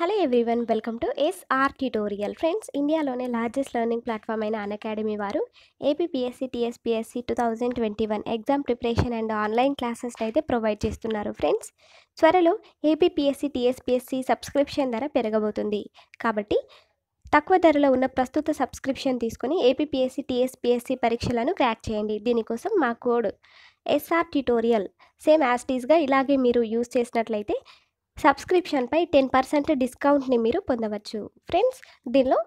hello everyone welcome to SR tutorial friends ఇండియాలోనే largest learning platform అయిన Unacademy వారు APPSC TSPSC two thousand twenty one exam preparation and online క్లాసెస్ని అయితే provide చేస్తున్నారు friends త్వరలో APPSC TSPSC subscription ధర పెరగబోతుంది కాబట్టి తక్కువ ధరలో ఉన్న ప్రస్తుత సబ్స్క్రిప్షన్ తీసుకుని ఏపీఎస్సీ టీఎస్పీఎస్సీ పరీక్షలను క్రాక్ చేయండి దీనికోసం మా కోడ్ ఎస్ఆర్ ట్యూటోరియల్ సేమ్ యాస్టీస్గా ఇలాగే మీరు యూస్ చేసినట్లయితే సబ్స్క్రిప్షన్పై టెన్ పర్సెంట్ డిస్కౌంట్ని మీరు పొందవచ్చు ఫ్రెండ్స్ దీనిలో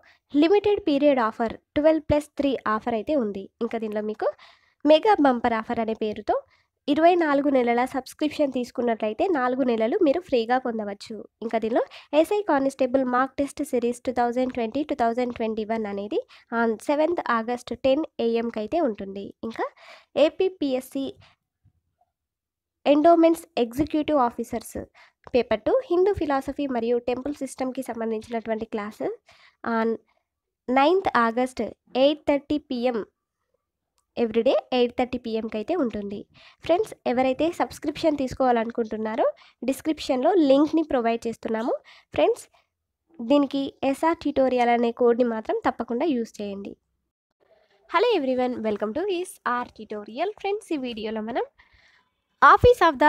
limited period offer twelve plus three offer అయితే ఉంది ఇంకా దీనిలో మీకు మెగా బంపర్ ఆఫర్ అనే పేరుతో ఇరవై నాలుగు నెలల సబ్స్క్రిప్షన్ తీసుకున్నట్లయితే నాలుగు నెలలు మీరు ఫ్రీగా పొందవచ్చు ఇంకా దీనిలో SI constable mark test series two thousand twenty two thousand twenty one అనేది ఆన్ సెవెంత్ ఆగస్ట్ టెన్ ఏఎంకి అయితే ఉంటుంది ఇంకా APPSC endowments executive officers paper two Hindu philosophy మరియు టెంపుల్ సిస్టమ్కి సంబంధించినటువంటి class on ninth August eight thirty PM everyday eight thirty పిఎంకి అయితే ఉంటుంది ఫ్రెండ్స్ ఎవరైతే సబ్స్క్రిప్షన్ తీసుకోవాలనుకుంటున్నారో డిస్క్రిప్షన్లో లింక్ని ప్రొవైడ్ చేస్తున్నాము ఫ్రెండ్స్ దీనికి ఎస్ఆర్ ట్యూటోరియల్ అనే కోడ్ని మాత్రం తప్పకుండా యూజ్ చేయండి hello everyone welcome to S R tutorial friends ఈ వీడియోలో మనం office of the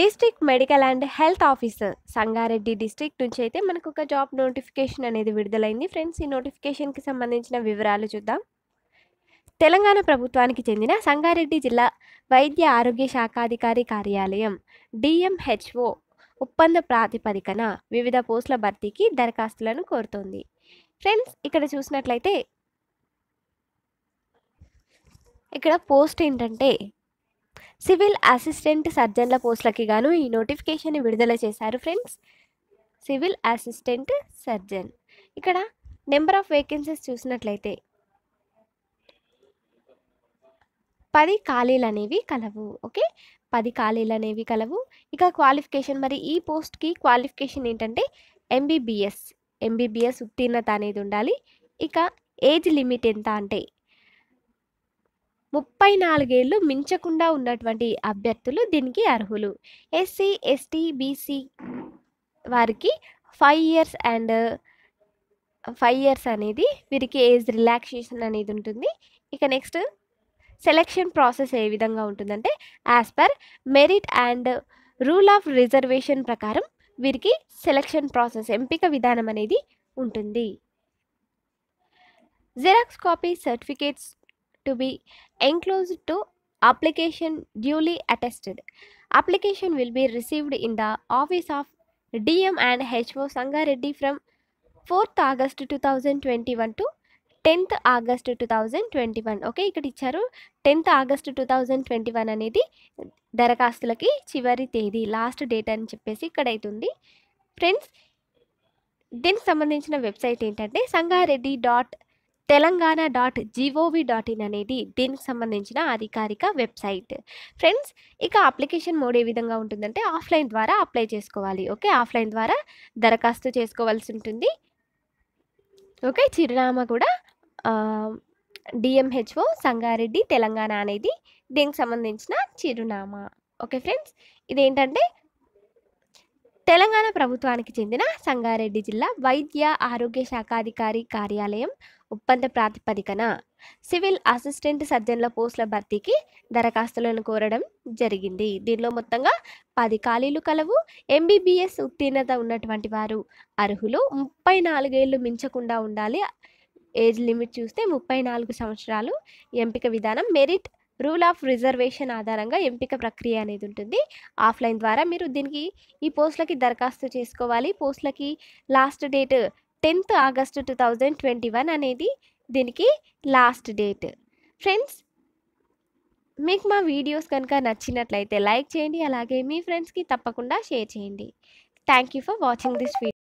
district medical and health officer Sangareddy district నుంచి అయితే మనకు ఒక జాబ్ నోటిఫికేషన్ అనేది విడుదలైంది ఫ్రెండ్స్ ఈ నోటిఫికేషన్కి సంబంధించిన వివరాలు చూద్దాం తెలంగాణ ప్రభుత్వానికి చెందిన సంగారెడ్డి జిల్లా వైద్య ఆరోగ్య శాఖాధికారి కార్యాలయం డిఎంహెచ్ఓ ఒప్పంద ప్రాతిపదికన వివిధ పోస్టుల భర్తీకి దరఖాస్తులను కోరుతోంది ఫ్రెండ్స్ ఇక్కడ చూసినట్లయితే ఇక్కడ పోస్ట్ ఏంటంటే సివిల్ అసిస్టెంట్ సర్జన్ల పోస్టులకి గాను ఈ నోటిఫికేషన్ విడుదల చేశారు ఫ్రెండ్స్ సివిల్ అసిస్టెంట్ సర్జన్ ఇక్కడ నెంబర్ ఆఫ్ వేకెన్సీస్ చూసినట్లయితే పది ఖాళీలు అనేవి కలవు ఓకే పది ఖాళీలు అనేవి కలవు ఇక క్వాలిఫికేషన్ మరి ఈ పోస్ట్కి క్వాలిఫికేషన్ ఏంటంటే ఎంబీబీఎస్ ఎంబీబీఎస్ ఉత్తీర్ణత అనేది ఉండాలి ఇక ఏజ్ లిమిట్ ఎంత అంటే ముప్పై నాలుగేళ్లు మించకుండా ఉన్నటువంటి అభ్యర్థులు దీనికి అర్హులు ఎస్సీ ఎస్టీ బీసీ వారికి five years and five years అనేది వీరికి ఏజ్ రిలాక్సేషన్ అనేది ఉంటుంది ఇక నెక్స్ట్ సెలెక్షన్ ప్రాసెస్ ఏ విధంగా ఉంటుందంటే as per merit and rule of reservation ప్రకారం వీరికి సెలెక్షన్ ప్రాసెస్ ఎంపిక విధానం అనేది ఉంటుంది xerox copy certificates to be enclose to application duly attested application will be received in the office of DM and HO Sangareddy from fourth August two thousand twenty one to tenth August two thousand twenty one okay ఇక్కడ ఇచ్చారు tenth August two thousand twenty one అనేది దరఖాస్తులకి చివరి తేదీ last date అని చెప్పేసి ఇక్కడ అవుతుంది ఫ్రెండ్స్ దీనికి సంబంధించిన వెబ్సైట్ ఏంటంటే Sangareddy dot Telangana dot gov dot in అనేది దీనికి సంబంధించిన అధికారిక వెబ్సైట్ ఫ్రెండ్స్ ఇక అప్లికేషన్ మోడ్ ఏ విధంగా ఉంటుందంటే ఆఫ్లైన్ ద్వారా అప్లై చేసుకోవాలి ఓకే ఆఫ్లైన్ ద్వారా దరఖాస్తు చేసుకోవాల్సి ఉంటుంది ఓకే చిరునామా కూడా డిఎంహెచ్ఓ సంగారెడ్డి తెలంగాణ అనేది దీనికి సంబంధించిన చిరునామా ఓకే ఫ్రెండ్స్ ఇదేంటంటే తెలంగాణ ప్రభుత్వానికి చెందిన సంగారెడ్డి జిల్లా వైద్య ఆరోగ్య శాఖాధికారి కార్యాలయం ఒప్పంద ప్రాతిపదికన సివిల్ అసిస్టెంట్ సర్జన్ల పోస్టుల భర్తీకి దరఖాస్తులను కోరడం జరిగింది దీనిలో మొత్తంగా పది ఖాళీలు కలవు ఎంబీబీఎస్ ఉత్తీర్ణత ఉన్నటువంటి వారు అర్హులు ముప్పై నాలుగేళ్లు మించకుండా ఉండాలి ఏజ్ లిమిట్ చూస్తే ముప్పై నాలుగు సంవత్సరాలు ఎంపిక విధానం మెరిట్ రూల్ ఆఫ్ రిజర్వేషన్ ఆధారంగా ఎంపిక ప్రక్రియ అనేది ఉంటుంది ఆఫ్లైన్ ద్వారా మీరు దీనికి ఈ పోస్టులకి దరఖాస్తు చేసుకోవాలి పోస్టులకి last date tenth August two thousand twenty one అనేది దీనికి లాస్ట్ డేట్ ఫ్రెండ్స్ మీకు మా వీడియోస్ కనుక నచ్చినట్లయితే లైక్ చేయండి అలాగే మీ ఫ్రెండ్స్కి తప్పకుండా షేర్ చేయండి thank you for watching this video